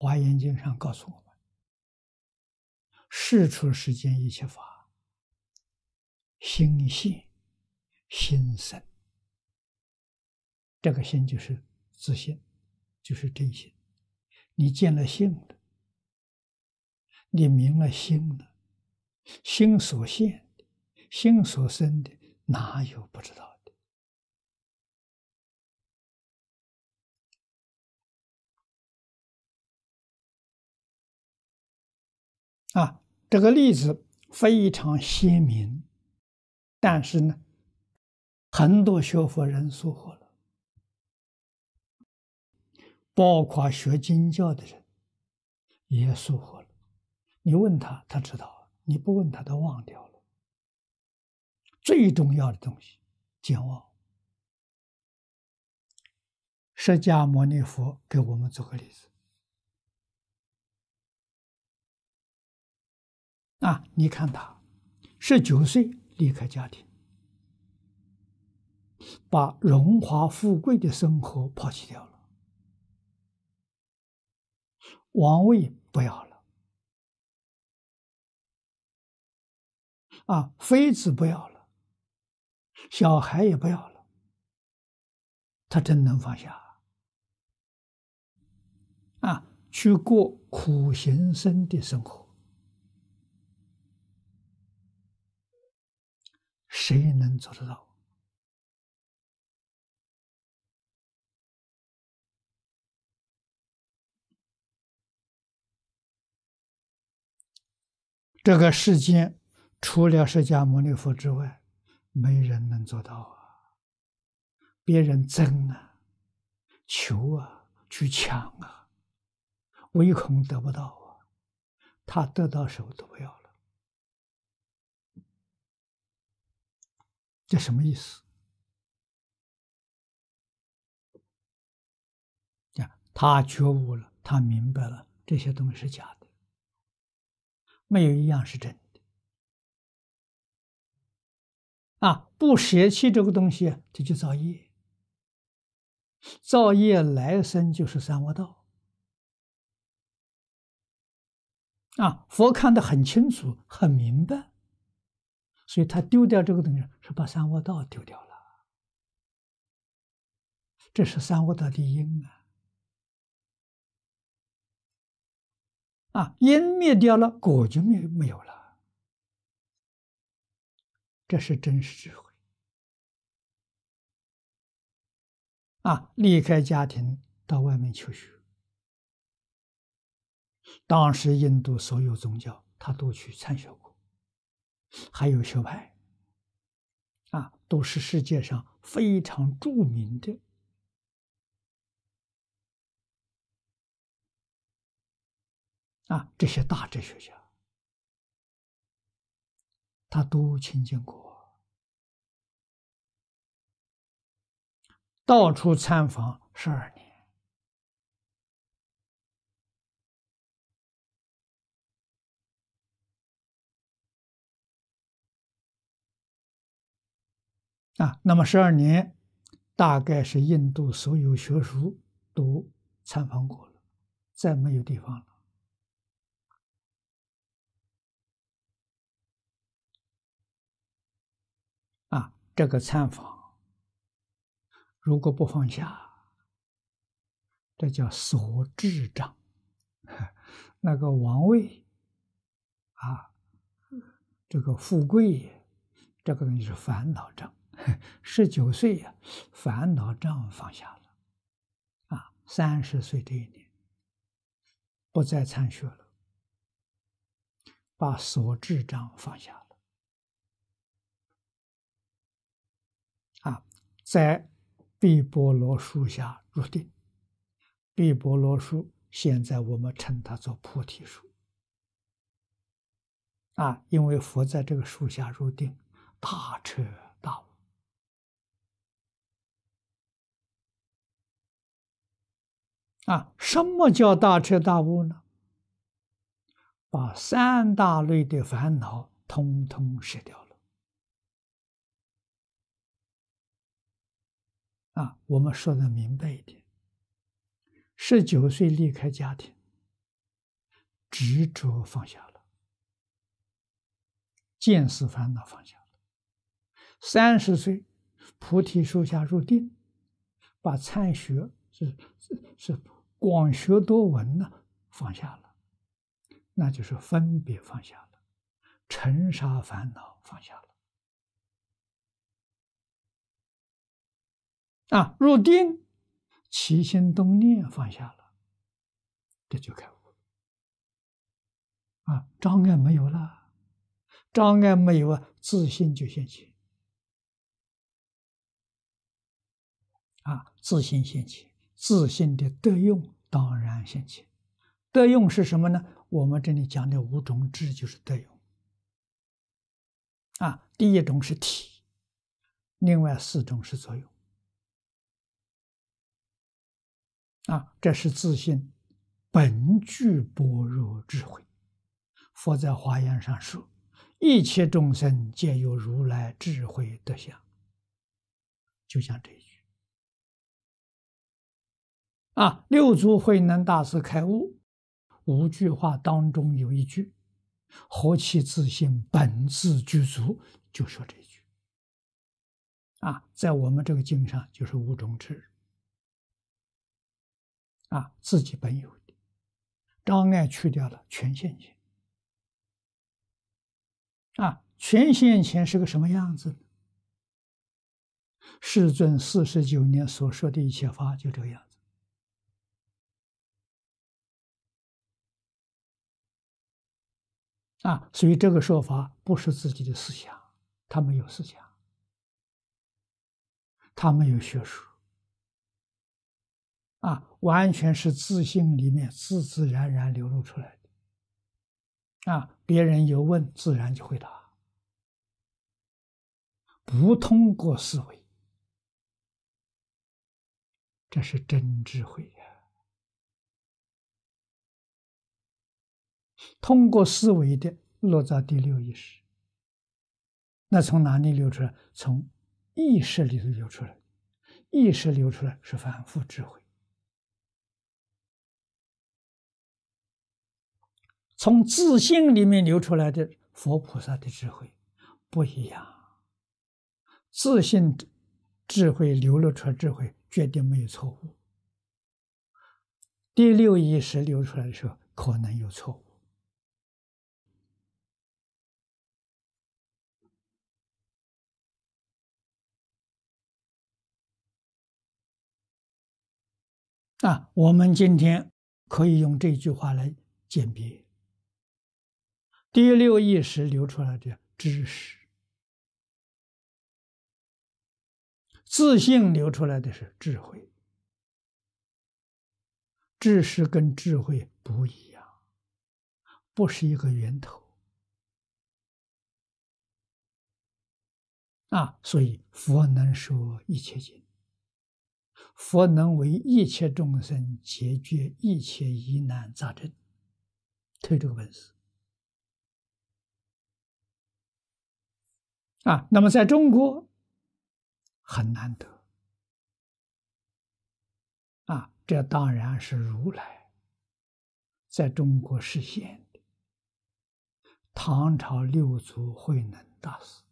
华严经上告诉我们：事出世间，一切法心性心生。这个心就是自信，就是真心。你见了性的，你明了心的，心所现的，心所生的，哪有不知道？啊，这个例子非常鲜明，但是呢，很多学佛人疏忽了，包括学经教的人也疏忽了。你问他，他知道；你不问他，都忘掉了。最重要的东西，健忘。释迦牟尼佛给我们做个例子。啊！你看他，十九岁离开家庭，把荣华富贵的生活抛弃掉了，王位不要了，啊，妃子不要了，小孩也不要了，他真能放下啊？去过苦行僧的生活。谁能做得到？这个世间，除了释迦牟尼佛之外，没人能做到啊！别人争啊、求啊、去抢啊，唯恐得不到啊。他得到什么都不要。这什么意思？他觉悟了，他明白了，这些东西是假的，没有一样是真的。啊，不舍弃这个东西就造业，造业来生就是三恶道。啊，佛看得很清楚，很明白。所以他丢掉这个东西，是把三无道丢掉了。这是三无道的因啊！啊，因灭掉了，果就灭没有了。这是真实智慧。啊，离开家庭到外面求学，当时印度所有宗教他都去参学过。还有学派啊，都是世界上非常著名的啊，这些大哲学家，他都亲近过，到处参访十二年。啊，那么十二年，大概是印度所有学书都参访过了，再没有地方了。啊，这个参访如果不放下，这叫所智障。那个王位啊，这个富贵，这个东西是烦恼障。十九岁呀，烦恼障放下了，啊，三十岁这一年，不再参学了，把所知障放下了，啊，在碧波罗树下入定，碧波罗树现在我们称它做菩提树，啊，因为佛在这个树下入定，大彻。啊，什么叫大彻大悟呢？把三大类的烦恼通通舍掉了。啊，我们说的明白一点：十九岁离开家庭，执着放下了；见识烦恼放下了；三十岁菩提树下入定，把参学。是是是，广学多闻呢，放下了，那就是分别放下了，尘沙烦恼放下了，啊，入定，起心动念放下了，这就开悟。啊，障碍没有了，障碍没有啊，自信就现起。啊，自信现起。自信的德用当然先起，德用是什么呢？我们这里讲的五种智就是德用。啊，第一种是体，另外四种是作用。啊，这是自信本具般若智慧。佛在华严上说，一切众生皆有如来智慧德相，就像这句。啊，六祖慧能大师开悟，五句话当中有一句：“何其自性，本自具足。”就说这句。啊，在我们这个经上就是无中之，啊，自己本有的，障碍去掉了，全现前。啊，全现前是个什么样子呢？世尊四十九年所说的一切法，就这样。啊，所以这个说法不是自己的思想，他没有思想，他没有学术，啊，完全是自信里面自自然然流露出来的，啊，别人有问，自然就回答，不通过思维，这是真智慧。通过思维的落到第六意识，那从哪里流出来？从意识里头流出来，意识流出来是反复智慧。从自信里面流出来的佛菩萨的智慧不一样。自信智慧流露出智慧，绝对没有错误。第六意识流出来的时候，可能有错误。啊，我们今天可以用这句话来鉴别：第六意识流出来的知识，自信流出来的是智慧。知识跟智慧不一样，不是一个源头。啊，所以佛能说一切经。佛能为一切众生解决一切疑难杂症，推这个本事啊。那么在中国很难得啊，这当然是如来在中国实现的。唐朝六祖慧能大师，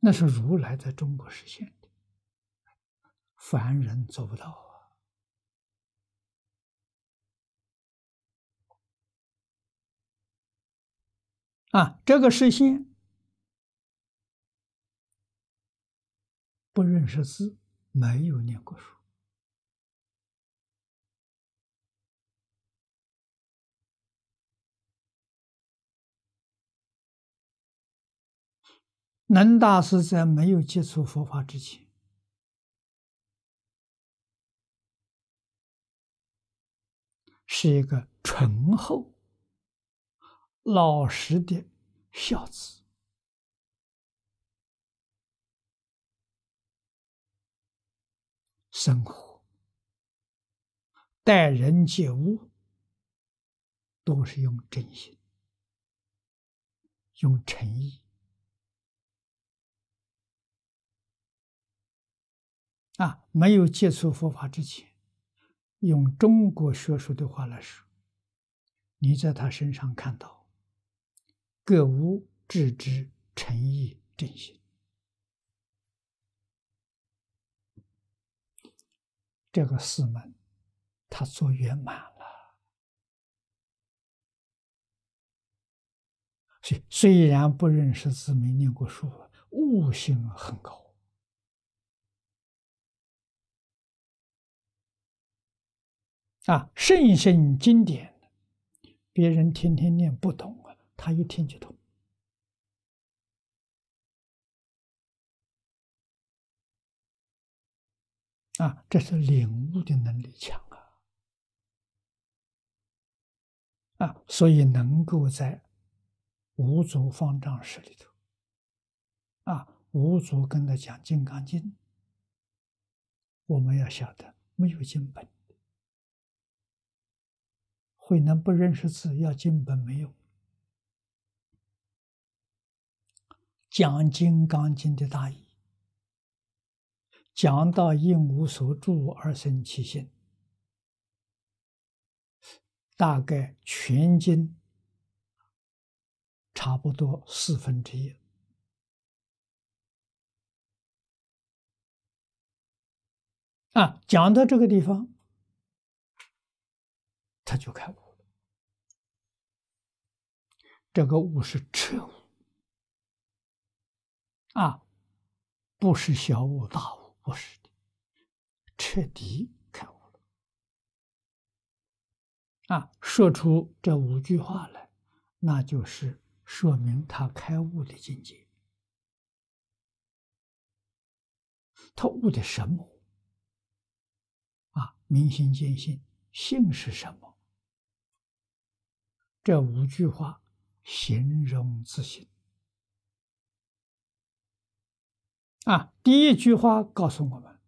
那是如来在中国实现。凡人做不到啊！啊，这个事仙不认识字，没有念过书。能大师在没有接触佛法之前。是一个醇厚、老实的孝子，生活、待人接物都是用真心、用诚意。啊，没有接触佛法之前。用中国学术的话来说，你在他身上看到各无致知、诚意正心这个四门，他做圆满了。虽虽然不认识字，没念过书，悟性很高。啊，圣深经典别人天天念不懂啊，他一听就懂。啊，这是领悟的能力强啊。啊，所以能够在五祖方丈室里头，啊，五祖跟他讲《金刚经》，我们要晓得，没有经本。慧能不认识字，要经本没有。讲《金刚经》的大意，讲到“应无所住而生其心”，大概全经差不多四分之一。啊，讲到这个地方。他就开悟了，这个悟是彻悟，啊，不是小悟、大悟，不是的，彻底开悟了。啊，说出这五句话来，那就是说明他开悟的境界。他悟的什么？啊，明心见性，性是什么？这五句话形容自信啊。第一句话告诉我们，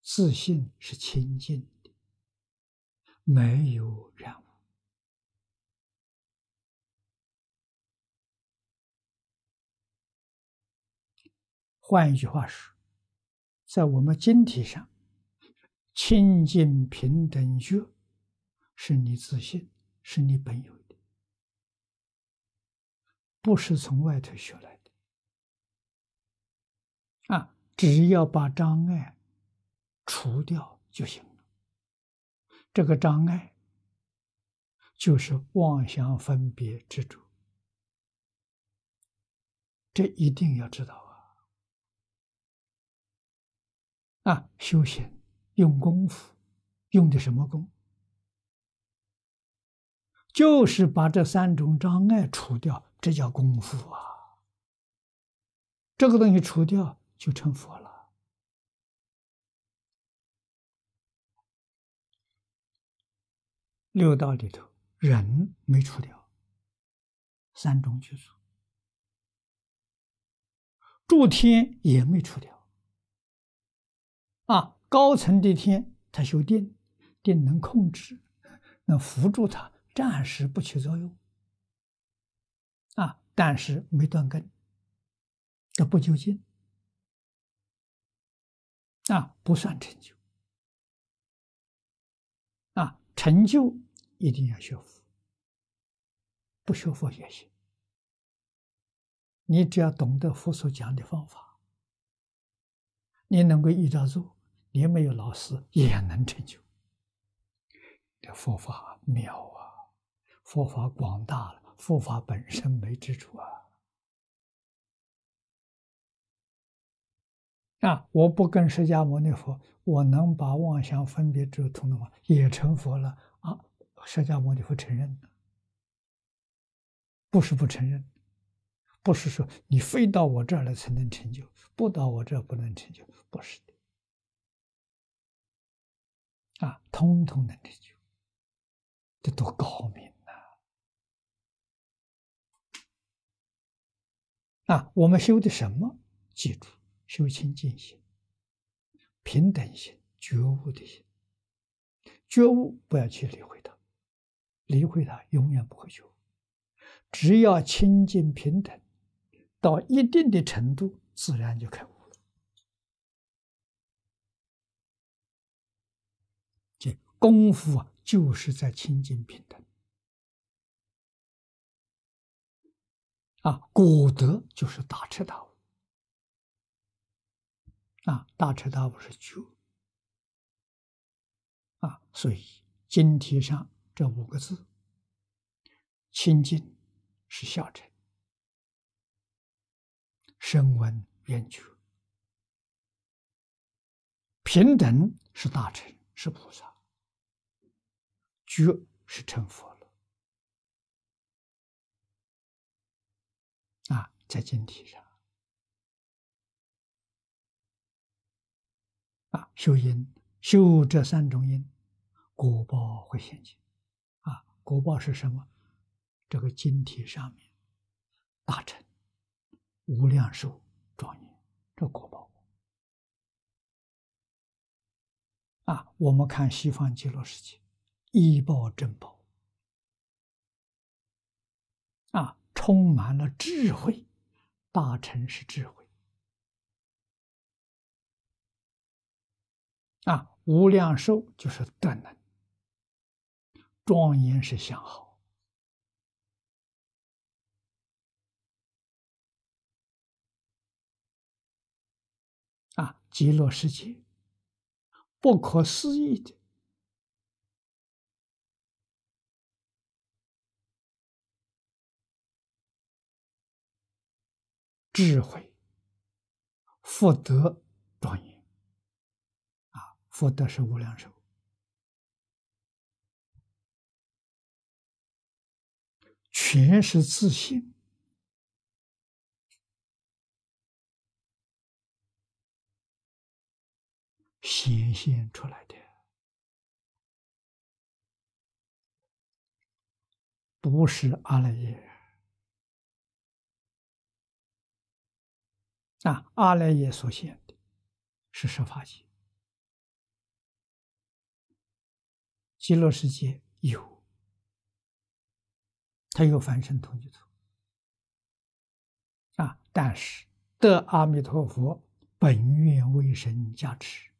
自信是清净的，没有染污。换一句话说，在我们晶体上，清净平等觉是你自信。是你本有的，不是从外头学来的啊！只要把障碍除掉就行了。这个障碍就是妄想分别之主，这一定要知道啊！啊，修行用功夫，用的什么功？就是把这三种障碍除掉，这叫功夫啊！这个东西除掉就成佛了。六道里头，人没除掉，三种居住，诸天也没除掉啊。高层的天，他修电，电能控制，能扶住他。暂时不起作用，啊，但是没断根，这不究竟，啊，不算成就，啊，成就一定要学佛，不学佛也行，你只要懂得佛所讲的方法，你能够依照做，你没有老师也能成就，这佛法妙啊！佛法广大了，佛法本身没之处啊！那我不跟释迦牟尼佛，我能把妄想分别止通的话，也成佛了啊！释迦牟尼佛承认的，不是不承认，不是说你非到我这儿来才能成就，不到我这儿不能成就，不是的。啊，通通能成就，这多高明！啊，我们修的什么？记住，修清净心、平等心、觉悟的心。觉悟不要去理会它，理会它永远不会觉悟。只要清净平等到一定的程度，自然就开悟了。这功夫啊，就是在清净平等。啊，果德就是大彻大悟。啊，大彻大悟是觉。啊，所以经题上这五个字：清净是下乘，声闻缘觉，平等是大乘，是菩萨，觉是成佛。在晶体上啊，修因修这三种因，果报会现前啊。果报是什么？这个晶体上面大成无量寿庄严，这果报啊。我们看西方极乐世界，一报真报，啊，充满了智慧。大乘是智慧啊，无量寿就是断能庄严是相好啊，极乐世界不可思议的。智慧、福德庄严啊，福德是无量寿，全是自信显现出来的，不是阿赖耶。啊，阿赖耶所现的是十法界，极乐世界有，他有凡圣同居土，啊，但是得阿弥陀佛本愿为神加持，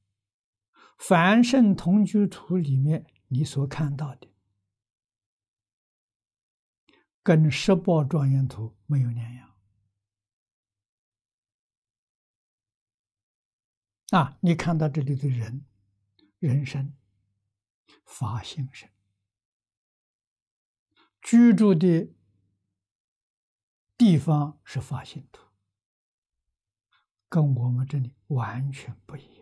凡圣同居土里面你所看到的，跟十八庄严图没有两样。啊，你看到这里的人、人生法性身，居住的地方是法性土，跟我们这里完全不一样。